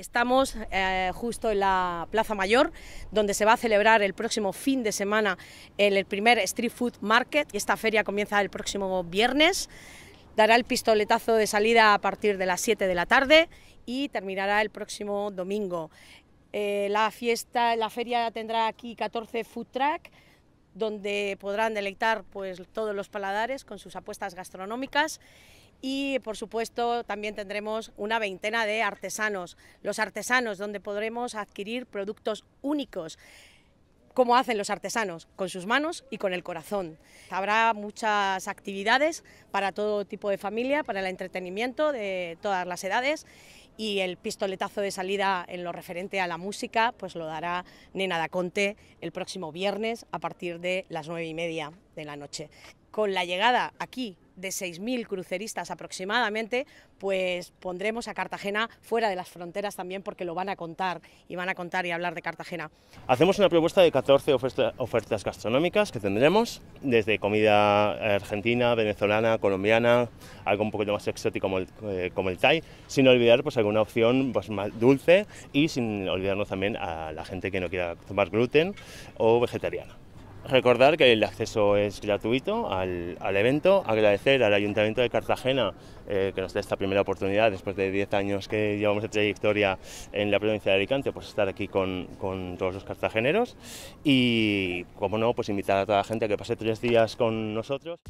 Estamos eh, justo en la Plaza Mayor, donde se va a celebrar el próximo fin de semana el, el primer Street Food Market. Esta feria comienza el próximo viernes. Dará el pistoletazo de salida a partir de las 7 de la tarde y terminará el próximo domingo. Eh, la fiesta, la feria tendrá aquí 14 food track donde podrán deleitar pues todos los paladares con sus apuestas gastronómicas y por supuesto también tendremos una veintena de artesanos, los artesanos donde podremos adquirir productos únicos como hacen los artesanos, con sus manos y con el corazón. Habrá muchas actividades para todo tipo de familia, para el entretenimiento de todas las edades y el pistoletazo de salida en lo referente a la música pues lo dará Nena da Conte el próximo viernes a partir de las nueve y media de la noche. Con la llegada aquí de 6.000 cruceristas aproximadamente, pues pondremos a Cartagena fuera de las fronteras también porque lo van a contar y van a contar y hablar de Cartagena. Hacemos una propuesta de 14 ofertas gastronómicas que tendremos, desde comida argentina, venezolana, colombiana, algo un poquito más exótico como el, eh, Thai, sin olvidar pues alguna opción pues, más dulce y sin olvidarnos también a la gente que no quiera tomar gluten o vegetariana. Recordar que el acceso es gratuito al, evento, agradecer al Ayuntamiento de Cartagena eh, que nos dé esta primera oportunidad después de 10 años que llevamos de trayectoria en la provincia de Alicante, pues estar aquí con, con, todos los cartageneros y, como no, pues invitar a toda la gente a que pase tres días con nosotros.